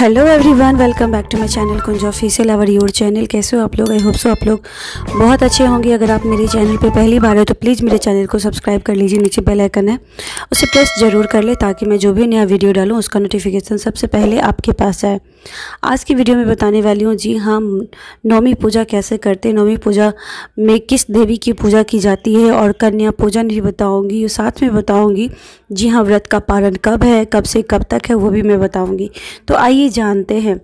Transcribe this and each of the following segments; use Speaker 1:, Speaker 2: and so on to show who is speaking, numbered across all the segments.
Speaker 1: Hello everyone welcome back to my channel Kunj official our your channel कैसे हो आप लोग आई होप सो आप लोग बहुत अच्छे होंगे अगर आप मेरे चैनल पे पहली बार हो तो प्लीज़ मेरे चैनल को सब्सक्राइब कर लीजिए नीचे बेल आइकन है उसे प्रेस जरूर कर ले ताकि मैं जो भी नया वीडियो डालूँ उसका नोटिफिकेशन सबसे पहले आपके पास आए आज की वीडियो में बताने वाली हूँ जी हाँ नवमी पूजा कैसे करते हैं नवमी पूजा में किस देवी की पूजा की जाती है और कन्या पूजन भी बताऊँगी साथ में बताऊँगी जी हाँ व्रत का पालन कब है कब से कब तक है वो भी मैं बताऊँगी तो आइए ही जानते हैं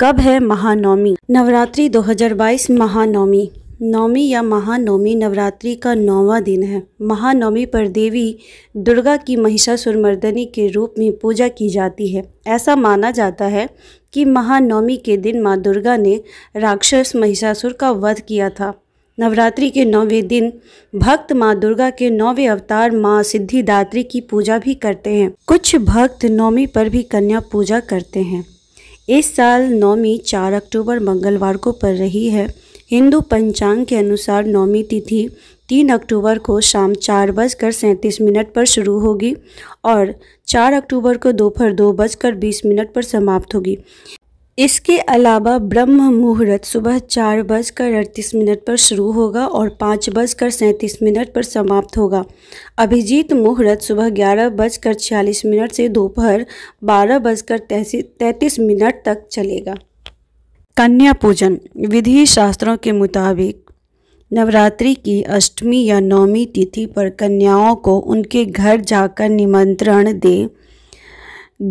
Speaker 1: कब है महानवमी नवरात्रि 2022 महानवमी नवमी या महानवमी नवरात्रि का नौवा दिन है महानवमी पर देवी दुर्गा की महिषासुरमर्दनी के रूप में पूजा की जाती है ऐसा माना जाता है कि महानवमी के दिन माँ दुर्गा ने राक्षस महिषासुर का वध किया था नवरात्रि के नौवें दिन भक्त माँ दुर्गा के नौवे अवतार माँ सिद्धिदात्री की पूजा भी करते हैं कुछ भक्त नवमी पर भी कन्या पूजा करते हैं इस साल नौमी 4 अक्टूबर मंगलवार को पड़ रही है हिंदू पंचांग के अनुसार नौमी तिथि 3 अक्टूबर को शाम चार बजकर सैंतीस मिनट पर शुरू होगी और 4 अक्टूबर को दोपहर दो बजकर बीस मिनट पर समाप्त होगी इसके अलावा ब्रह्म मुहूर्त सुबह चार बजकर अड़तीस मिनट पर शुरू होगा और पाँच बजकर सैंतीस मिनट पर समाप्त होगा अभिजीत मुहूर्त सुबह ग्यारह बजकर छियालीस मिनट से दोपहर बारह बजकर तैंतीस मिनट तक चलेगा कन्या पूजन विधि शास्त्रों के मुताबिक नवरात्रि की अष्टमी या नौमी तिथि पर कन्याओं को उनके घर जाकर निमंत्रण दें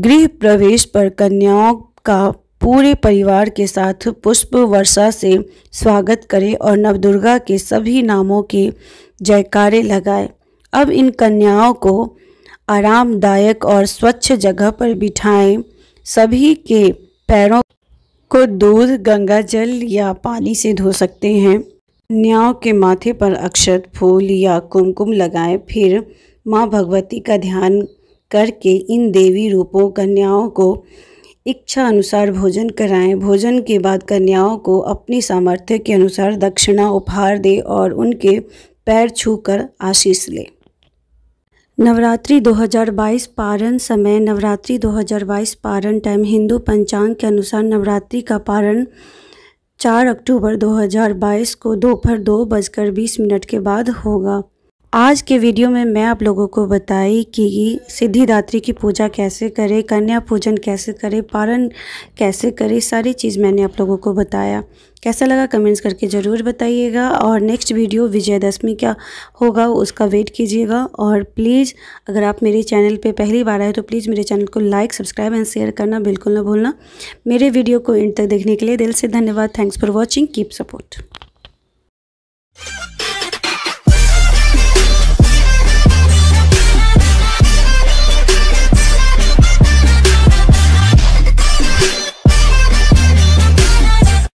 Speaker 1: गृह प्रवेश पर कन्याओं का पूरे परिवार के साथ पुष्प वर्षा से स्वागत करें और नवदुर्गा के सभी नामों के जयकारे लगाएं। अब इन कन्याओं को आरामदायक और स्वच्छ जगह पर बिठाएं। सभी के पैरों को दूध गंगा जल या पानी से धो सकते हैं कन्याओं के माथे पर अक्षत फूल या कुमकुम लगाएं फिर माँ भगवती का ध्यान करके इन देवी रूपों कन्याओं को इच्छा अनुसार भोजन कराएं भोजन के बाद कन्याओं को अपनी सामर्थ्य के अनुसार दक्षिणा उपहार दें और उनके पैर छूकर आशीष लें नवरात्रि 2022 पारण समय नवरात्रि 2022 पारण टाइम हिंदू पंचांग के अनुसार नवरात्रि का पारण 4 अक्टूबर 2022 को दोपहर दो, दो बजकर 20 मिनट के बाद होगा आज के वीडियो में मैं आप लोगों को बताई कि सिद्धिदात्री की पूजा कैसे करें कन्या पूजन कैसे करें पारण कैसे करें सारी चीज़ मैंने आप लोगों को बताया कैसा लगा कमेंट्स करके ज़रूर बताइएगा और नेक्स्ट वीडियो विजयदशमी का होगा उसका वेट कीजिएगा और प्लीज़ अगर आप मेरे चैनल पे पहली बार आए तो प्लीज़ मेरे चैनल को लाइक सब्सक्राइब एंड शेयर करना बिल्कुल ना भूलना मेरे वीडियो को एंड तक देखने के लिए दिल से धन्यवाद thanks for watching keep support